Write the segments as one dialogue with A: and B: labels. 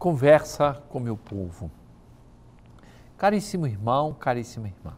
A: conversa com meu povo. Caríssimo irmão, caríssima irmã,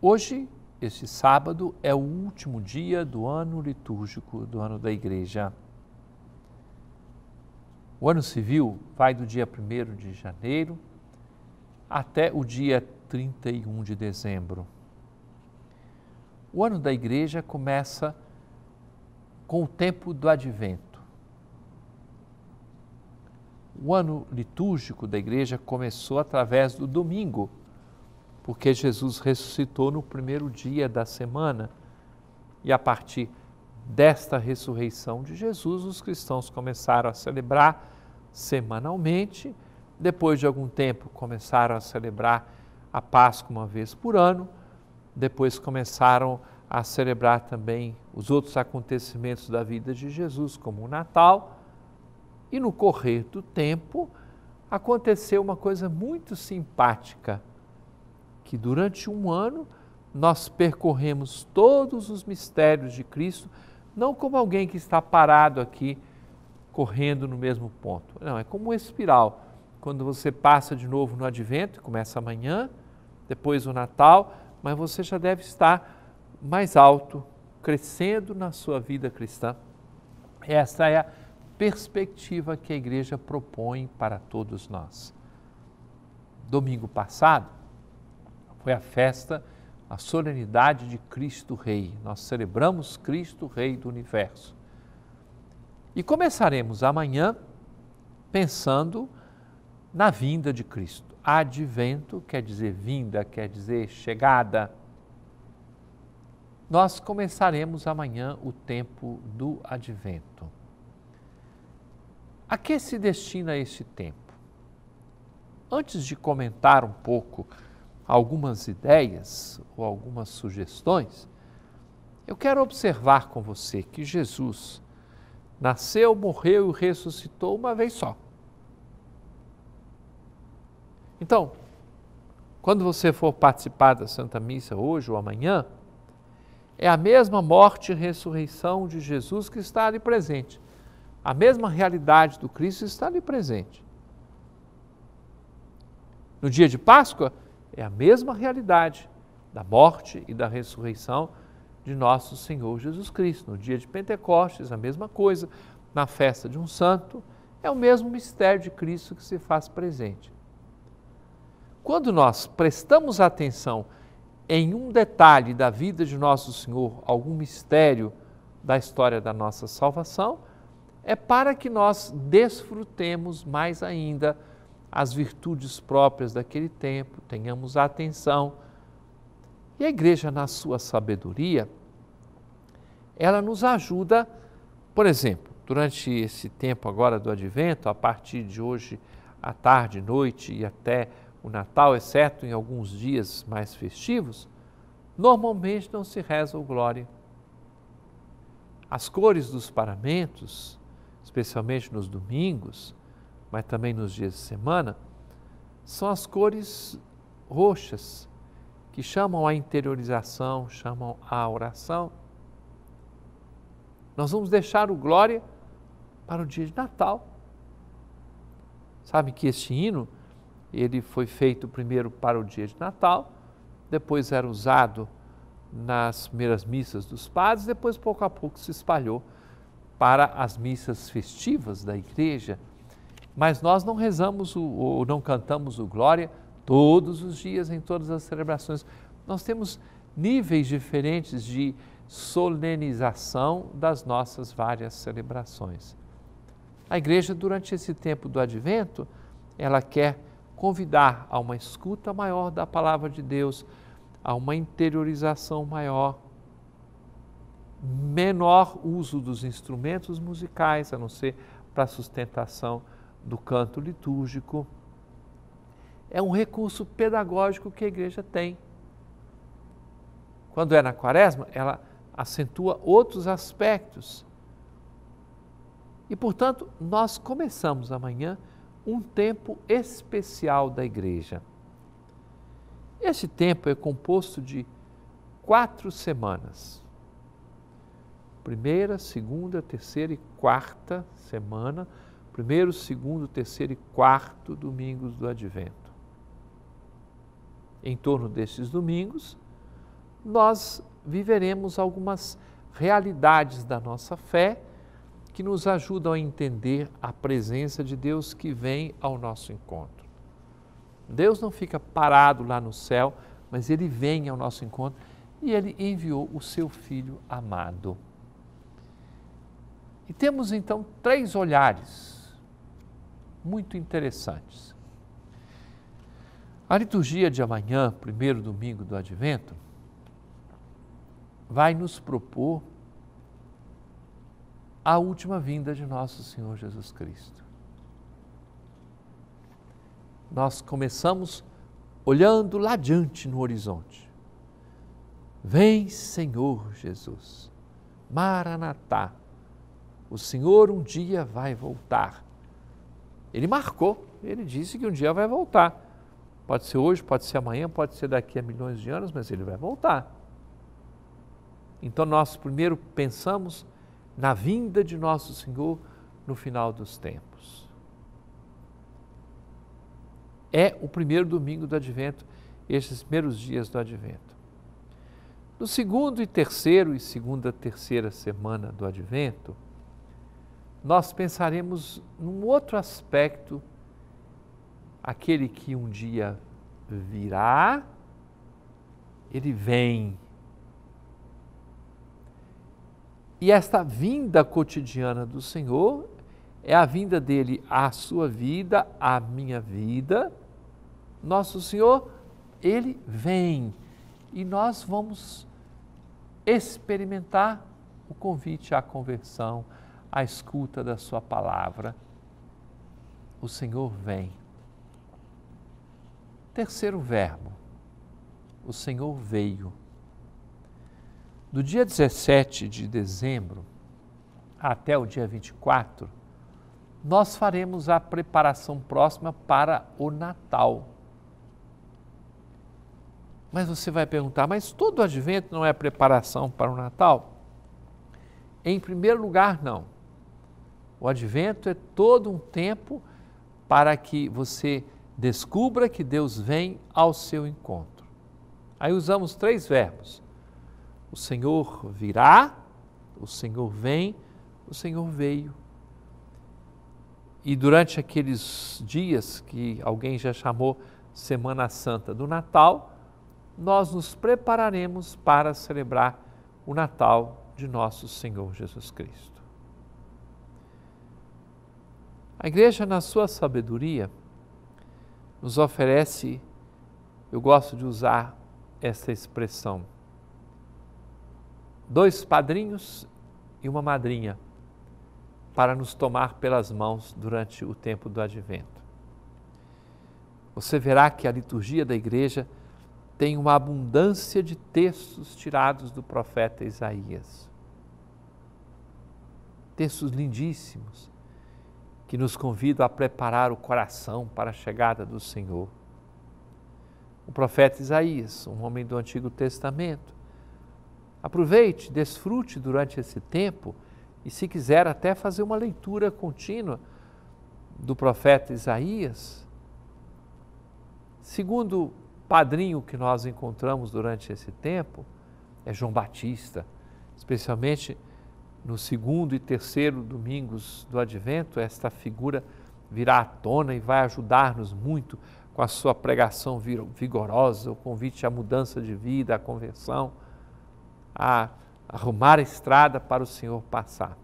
A: hoje, este sábado, é o último dia do ano litúrgico, do ano da Igreja. O ano civil vai do dia 1 de janeiro até o dia 31 de dezembro. O ano da Igreja começa com o tempo do advento o ano litúrgico da igreja começou através do domingo, porque Jesus ressuscitou no primeiro dia da semana. E a partir desta ressurreição de Jesus, os cristãos começaram a celebrar semanalmente. Depois de algum tempo, começaram a celebrar a Páscoa uma vez por ano. Depois começaram a celebrar também os outros acontecimentos da vida de Jesus, como o Natal e no correr do tempo, aconteceu uma coisa muito simpática, que durante um ano nós percorremos todos os mistérios de Cristo, não como alguém que está parado aqui, correndo no mesmo ponto. Não, é como uma espiral. Quando você passa de novo no advento, começa amanhã, depois o Natal, mas você já deve estar mais alto, crescendo na sua vida cristã. Essa é a perspectiva que a igreja propõe para todos nós. Domingo passado foi a festa, a solenidade de Cristo Rei. Nós celebramos Cristo Rei do universo. E começaremos amanhã pensando na vinda de Cristo. Advento quer dizer vinda, quer dizer chegada. Nós começaremos amanhã o tempo do advento. A que se destina esse tempo? Antes de comentar um pouco algumas ideias ou algumas sugestões, eu quero observar com você que Jesus nasceu, morreu e ressuscitou uma vez só. Então, quando você for participar da Santa Missa hoje ou amanhã, é a mesma morte e ressurreição de Jesus que está ali presente. A mesma realidade do Cristo está ali presente. No dia de Páscoa, é a mesma realidade da morte e da ressurreição de nosso Senhor Jesus Cristo. No dia de Pentecostes, a mesma coisa. Na festa de um santo, é o mesmo mistério de Cristo que se faz presente. Quando nós prestamos atenção em um detalhe da vida de nosso Senhor, algum mistério da história da nossa salvação, é para que nós desfrutemos mais ainda as virtudes próprias daquele tempo, tenhamos atenção. E a igreja, na sua sabedoria, ela nos ajuda, por exemplo, durante esse tempo agora do advento, a partir de hoje à tarde, noite e até o Natal, exceto em alguns dias mais festivos, normalmente não se reza o Glória. As cores dos paramentos especialmente nos domingos, mas também nos dias de semana, são as cores roxas, que chamam à interiorização, chamam à oração. Nós vamos deixar o glória para o dia de Natal. Sabe que este hino, ele foi feito primeiro para o dia de Natal, depois era usado nas primeiras missas dos padres, depois pouco a pouco se espalhou para as missas festivas da igreja, mas nós não rezamos o, ou não cantamos o Glória todos os dias em todas as celebrações. Nós temos níveis diferentes de solenização das nossas várias celebrações. A igreja, durante esse tempo do advento, ela quer convidar a uma escuta maior da palavra de Deus, a uma interiorização maior menor uso dos instrumentos musicais, a não ser para sustentação do canto litúrgico. É um recurso pedagógico que a igreja tem. Quando é na quaresma, ela acentua outros aspectos. E, portanto, nós começamos amanhã um tempo especial da igreja. Este tempo é composto de quatro semanas primeira, segunda, terceira e quarta semana, primeiro, segundo, terceiro e quarto domingos do advento. Em torno desses domingos, nós viveremos algumas realidades da nossa fé que nos ajudam a entender a presença de Deus que vem ao nosso encontro. Deus não fica parado lá no céu, mas ele vem ao nosso encontro e ele enviou o seu filho amado. E temos então três olhares muito interessantes. A liturgia de amanhã, primeiro domingo do Advento, vai nos propor a última vinda de nosso Senhor Jesus Cristo. Nós começamos olhando lá adiante no horizonte. Vem, Senhor Jesus. Maranatá o Senhor um dia vai voltar. Ele marcou, ele disse que um dia vai voltar. Pode ser hoje, pode ser amanhã, pode ser daqui a milhões de anos, mas ele vai voltar. Então nós primeiro pensamos na vinda de nosso Senhor no final dos tempos. É o primeiro domingo do advento, esses primeiros dias do advento. No segundo e terceiro e segunda terceira semana do advento, nós pensaremos num outro aspecto, aquele que um dia virá, ele vem. E esta vinda cotidiana do Senhor é a vinda dele à sua vida, à minha vida. Nosso Senhor, ele vem e nós vamos experimentar o convite à conversão à escuta da Sua palavra. O Senhor vem. Terceiro verbo, o Senhor veio. Do dia 17 de dezembro até o dia 24, nós faremos a preparação próxima para o Natal. Mas você vai perguntar, mas todo advento não é preparação para o Natal? Em primeiro lugar, não. O advento é todo um tempo para que você descubra que Deus vem ao seu encontro. Aí usamos três verbos: o Senhor virá, o Senhor vem, o Senhor veio. E durante aqueles dias que alguém já chamou Semana Santa do Natal, nós nos prepararemos para celebrar o Natal de nosso Senhor Jesus Cristo. A igreja, na sua sabedoria, nos oferece, eu gosto de usar essa expressão, dois padrinhos e uma madrinha para nos tomar pelas mãos durante o tempo do advento. Você verá que a liturgia da igreja tem uma abundância de textos tirados do profeta Isaías. Textos lindíssimos, que nos convida a preparar o coração para a chegada do Senhor. O profeta Isaías, um homem do Antigo Testamento, aproveite, desfrute durante esse tempo e, se quiser, até fazer uma leitura contínua do profeta Isaías, segundo padrinho que nós encontramos durante esse tempo é João Batista, especialmente no segundo e terceiro domingos do advento, esta figura virá à tona e vai ajudar-nos muito com a sua pregação vigorosa, o convite à mudança de vida, à conversão, a arrumar a estrada para o Senhor passar.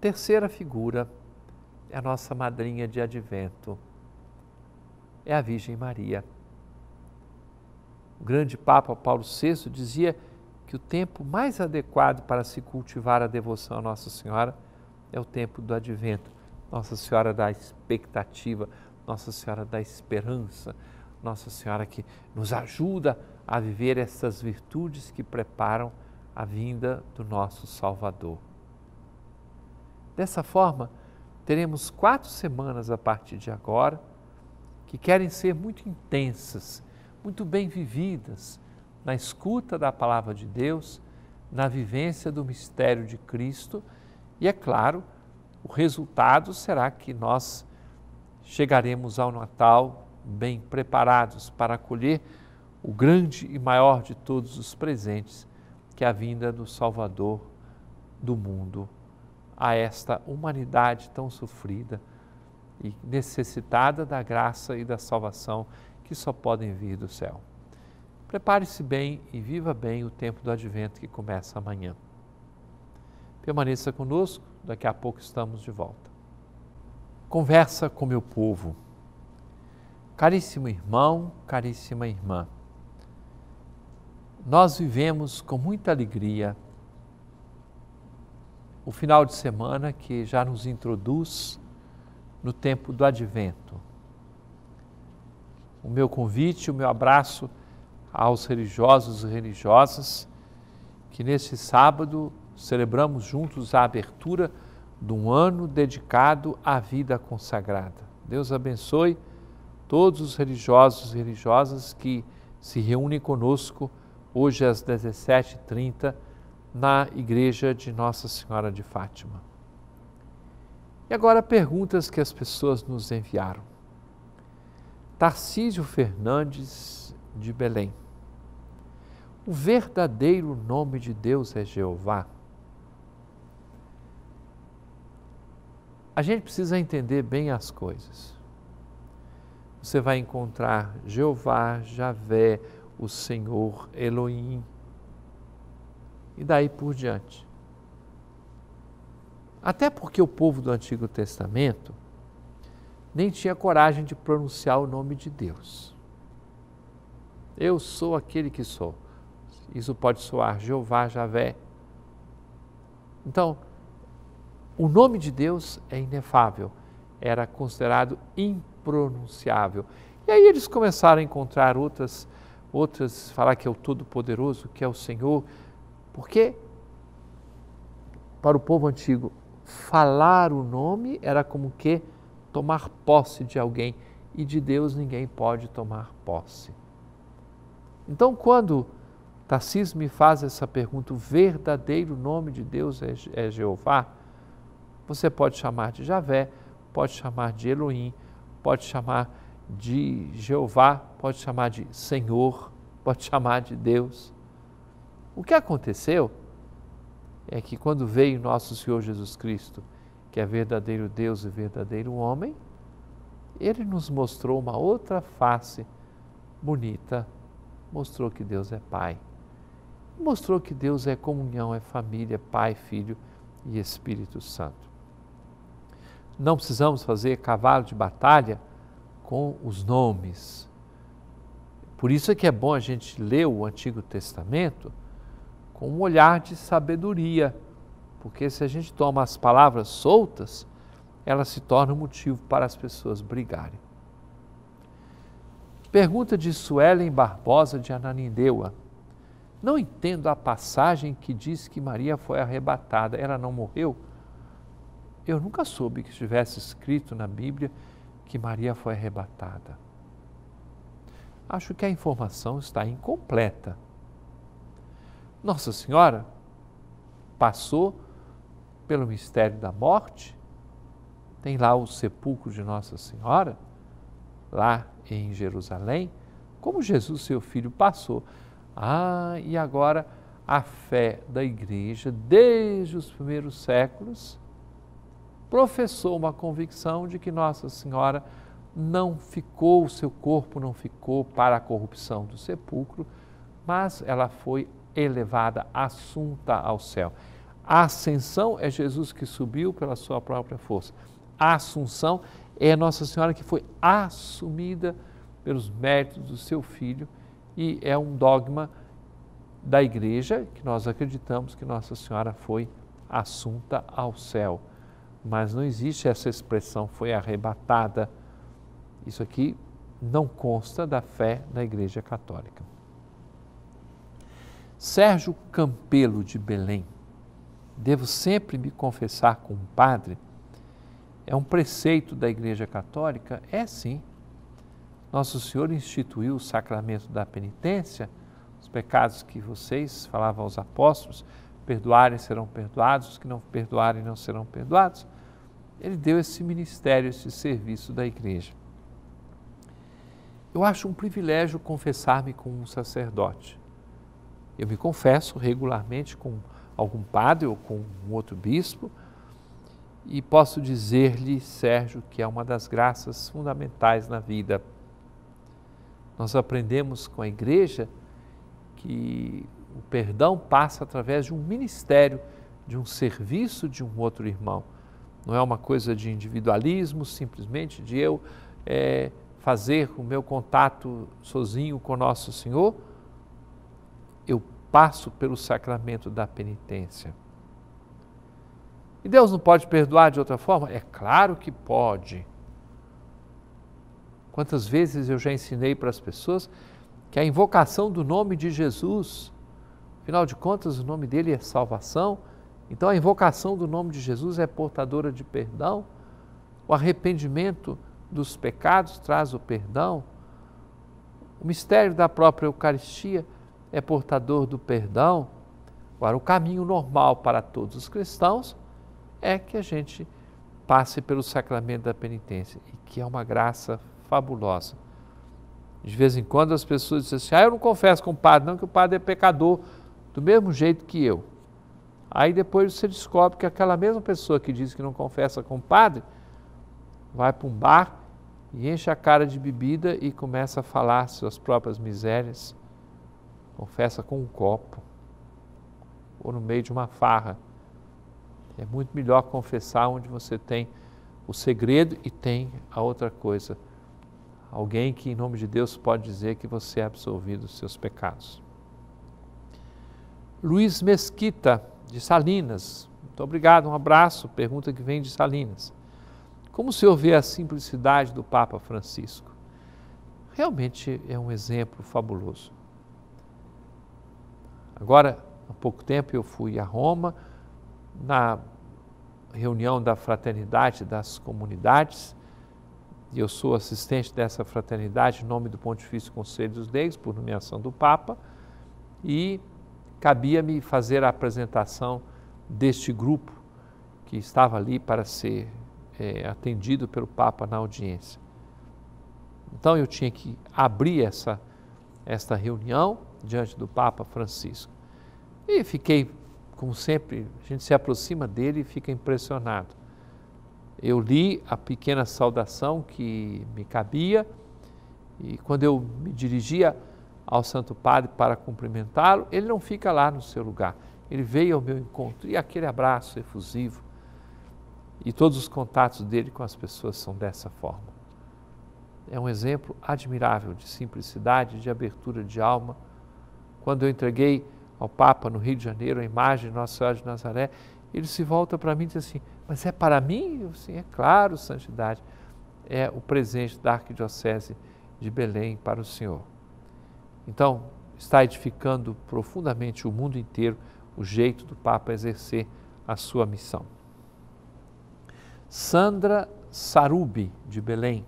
A: Terceira figura é a nossa madrinha de advento, é a Virgem Maria. O grande Papa Paulo VI dizia que o tempo mais adequado para se cultivar a devoção a Nossa Senhora é o tempo do advento. Nossa Senhora da expectativa, Nossa Senhora da esperança, Nossa Senhora que nos ajuda a viver essas virtudes que preparam a vinda do nosso Salvador. Dessa forma, teremos quatro semanas a partir de agora que querem ser muito intensas, muito bem vividas, na escuta da palavra de Deus, na vivência do mistério de Cristo, e é claro, o resultado será que nós chegaremos ao Natal bem preparados para acolher o grande e maior de todos os presentes, que é a vinda do Salvador do mundo a esta humanidade tão sofrida e necessitada da graça e da salvação que só podem vir do céu. Prepare-se bem e viva bem o tempo do advento que começa amanhã. Permaneça conosco, daqui a pouco estamos de volta. Conversa com meu povo. Caríssimo irmão, caríssima irmã, nós vivemos com muita alegria o final de semana que já nos introduz no tempo do advento. O meu convite, o meu abraço aos religiosos e religiosas que neste sábado celebramos juntos a abertura de um ano dedicado à vida consagrada. Deus abençoe todos os religiosos e religiosas que se reúnem conosco hoje às 17h30 na igreja de Nossa Senhora de Fátima. E agora perguntas que as pessoas nos enviaram. Tarcísio Fernandes de Belém. O verdadeiro nome de Deus é Jeová. A gente precisa entender bem as coisas. Você vai encontrar Jeová, Javé, o Senhor, Elohim, e daí por diante. Até porque o povo do Antigo Testamento nem tinha coragem de pronunciar o nome de Deus. Eu sou aquele que sou. Isso pode soar Jeová, Javé. Então, o nome de Deus é inefável, era considerado impronunciável. E aí eles começaram a encontrar outras, outras, falar que é o Todo-Poderoso, que é o Senhor, porque para o povo antigo, falar o nome era como que tomar posse de alguém, e de Deus ninguém pode tomar posse. Então, quando Tarcísio me faz essa pergunta: o verdadeiro nome de Deus é, é Jeová? Você pode chamar de Javé, pode chamar de Elohim, pode chamar de Jeová, pode chamar de Senhor, pode chamar de Deus. O que aconteceu é que quando veio nosso Senhor Jesus Cristo, que é verdadeiro Deus e verdadeiro homem, ele nos mostrou uma outra face bonita, mostrou que Deus é Pai mostrou que Deus é comunhão, é família, Pai, Filho e Espírito Santo. Não precisamos fazer cavalo de batalha com os nomes. Por isso é que é bom a gente ler o Antigo Testamento com um olhar de sabedoria, porque se a gente toma as palavras soltas, elas se tornam motivo para as pessoas brigarem. Pergunta de Suelen Barbosa de Ananindeua. Não entendo a passagem que diz que Maria foi arrebatada, ela não morreu. Eu nunca soube que estivesse escrito na Bíblia que Maria foi arrebatada. Acho que a informação está incompleta. Nossa Senhora passou pelo mistério da morte, tem lá o sepulcro de Nossa Senhora, lá em Jerusalém, como Jesus, seu filho, passou. Ah, e agora a fé da igreja, desde os primeiros séculos, professou uma convicção de que Nossa Senhora não ficou, o seu corpo não ficou para a corrupção do sepulcro, mas ela foi elevada, assunta ao céu. A ascensão é Jesus que subiu pela sua própria força. A assunção é Nossa Senhora que foi assumida pelos méritos do seu filho e é um dogma da igreja que nós acreditamos que Nossa Senhora foi assunta ao céu. Mas não existe essa expressão foi arrebatada. Isso aqui não consta da fé da Igreja Católica. Sérgio Campelo de Belém. Devo sempre me confessar com um padre? É um preceito da Igreja Católica? É sim. Nosso Senhor instituiu o sacramento da penitência, os pecados que vocês, falavam aos apóstolos, perdoarem serão perdoados, os que não perdoarem não serão perdoados. Ele deu esse ministério, esse serviço da igreja. Eu acho um privilégio confessar-me com um sacerdote. Eu me confesso regularmente com algum padre ou com um outro bispo e posso dizer-lhe, Sérgio, que é uma das graças fundamentais na vida nós aprendemos com a igreja que o perdão passa através de um ministério, de um serviço de um outro irmão. Não é uma coisa de individualismo, simplesmente de eu é, fazer o meu contato sozinho com Nosso Senhor. Eu passo pelo sacramento da penitência. E Deus não pode perdoar de outra forma? É claro que pode. Quantas vezes eu já ensinei para as pessoas que a invocação do nome de Jesus, afinal de contas, o nome dele é salvação, então a invocação do nome de Jesus é portadora de perdão, o arrependimento dos pecados traz o perdão, o mistério da própria Eucaristia é portador do perdão. Agora, o caminho normal para todos os cristãos é que a gente passe pelo sacramento da penitência e que é uma graça fabulosa. De vez em quando as pessoas dizem assim: ah, eu não confesso com o padre, não, que o padre é pecador, do mesmo jeito que eu. Aí depois você descobre que aquela mesma pessoa que diz que não confessa com o padre vai para um bar e enche a cara de bebida e começa a falar suas próprias misérias. Confessa com um copo ou no meio de uma farra. É muito melhor confessar onde você tem o segredo e tem a outra coisa alguém que, em nome de Deus, pode dizer que você é absolvido dos seus pecados. Luiz Mesquita, de Salinas. Muito obrigado, um abraço. Pergunta que vem de Salinas. Como o senhor vê a simplicidade do Papa Francisco? Realmente é um exemplo fabuloso. Agora, há pouco tempo, eu fui a Roma, na reunião da fraternidade das comunidades, e eu sou assistente dessa fraternidade em nome do Pontifício Conselho dos Leigos, por nomeação do Papa, e cabia-me fazer a apresentação deste grupo que estava ali para ser é, atendido pelo Papa na audiência. Então eu tinha que abrir essa, esta reunião diante do Papa Francisco. E fiquei, como sempre, a gente se aproxima dele e fica impressionado eu li a pequena saudação que me cabia e quando eu me dirigia ao Santo Padre para cumprimentá-lo, ele não fica lá no seu lugar. Ele veio ao meu encontro e aquele abraço efusivo. E todos os contatos dele com as pessoas são dessa forma. É um exemplo admirável de simplicidade, de abertura de alma. Quando eu entreguei ao Papa no Rio de Janeiro a imagem de Nossa Senhora de Nazaré, ele se volta para mim e diz assim: mas é para mim? Sim, é claro, santidade. É o presente da Arquidiocese de Belém para o Senhor. Então, está edificando profundamente o mundo inteiro o jeito do Papa exercer a sua missão. Sandra Sarubi, de Belém.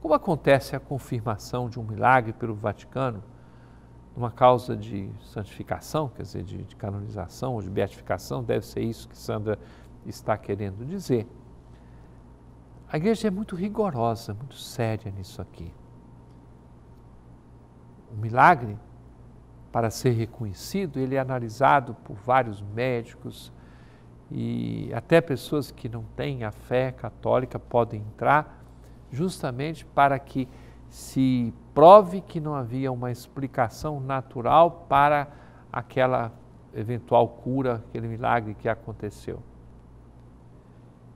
A: Como acontece a confirmação de um milagre pelo Vaticano, numa causa de santificação, quer dizer, de, de canonização ou de beatificação, deve ser isso que Sandra está querendo dizer. A igreja é muito rigorosa, muito séria nisso aqui. O milagre, para ser reconhecido, ele é analisado por vários médicos e até pessoas que não têm a fé católica podem entrar, justamente para que se prove que não havia uma explicação natural para aquela eventual cura, aquele milagre que aconteceu.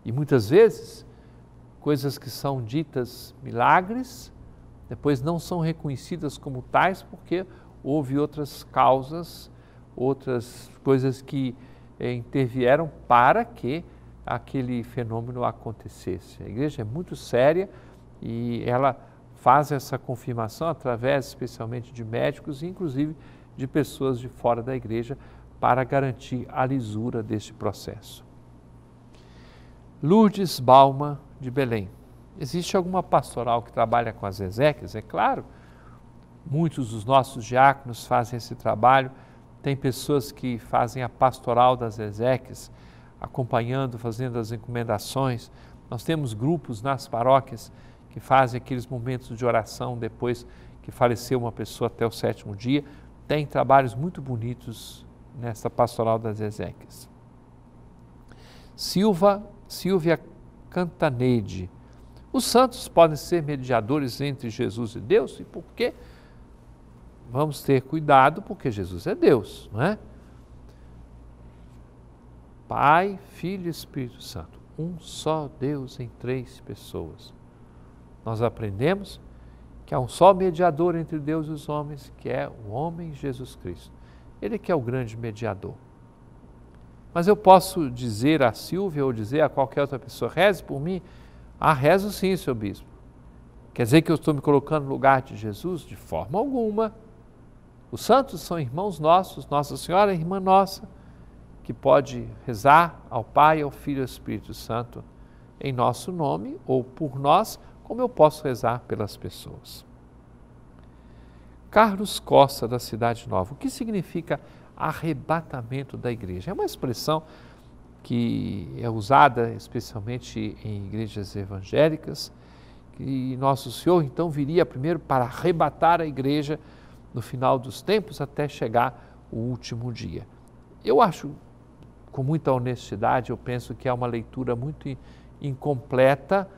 A: E muitas vezes, coisas que são ditas milagres, depois não são reconhecidas como tais porque houve outras causas, outras coisas que eh, intervieram para que aquele fenômeno acontecesse. A igreja é muito séria e ela faz essa confirmação através especialmente de médicos e inclusive de pessoas de fora da igreja para garantir a lisura deste processo. Lourdes Balma de Belém. Existe alguma pastoral que trabalha com as exéquias? É claro, muitos dos nossos diáconos fazem esse trabalho. Tem pessoas que fazem a pastoral das exéquias, acompanhando, fazendo as encomendações. Nós temos grupos nas paróquias que fazem aqueles momentos de oração depois que faleceu uma pessoa até o sétimo dia. Tem trabalhos muito bonitos nessa pastoral das exéquias. Silva Silvia Cantaneide. Os santos podem ser mediadores entre Jesus e Deus, e por quê? Vamos ter cuidado, porque Jesus é Deus, não é? Pai, Filho e Espírito Santo, um só Deus em três pessoas. Nós aprendemos que há um só mediador entre Deus e os homens, que é o homem Jesus Cristo. Ele que é o grande mediador. Mas eu posso dizer a Silvia ou dizer a qualquer outra pessoa, reze por mim? Ah, rezo sim, seu bispo. Quer dizer que eu estou me colocando no lugar de Jesus? De forma alguma. Os santos são irmãos nossos, Nossa Senhora é irmã nossa, que pode rezar ao Pai, ao Filho e ao Espírito Santo em nosso nome ou por nós, como eu posso rezar pelas pessoas. Carlos Costa, da Cidade Nova. O que significa arrebatamento da igreja. É uma expressão que é usada especialmente em igrejas evangélicas, que nosso Senhor então viria primeiro para arrebatar a igreja no final dos tempos até chegar o último dia. Eu acho, com muita honestidade, eu penso que é uma leitura muito incompleta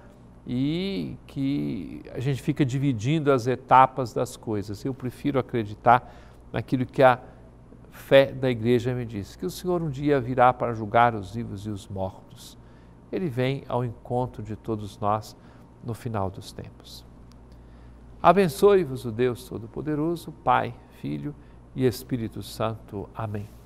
A: e que a gente fica dividindo as etapas das coisas. Eu prefiro acreditar naquilo que a fé da igreja me diz que o Senhor um dia virá para julgar os vivos e os mortos. Ele vem ao encontro de todos nós no final dos tempos. Abençoe-vos o Deus Todo-Poderoso, Pai, Filho e Espírito Santo. Amém.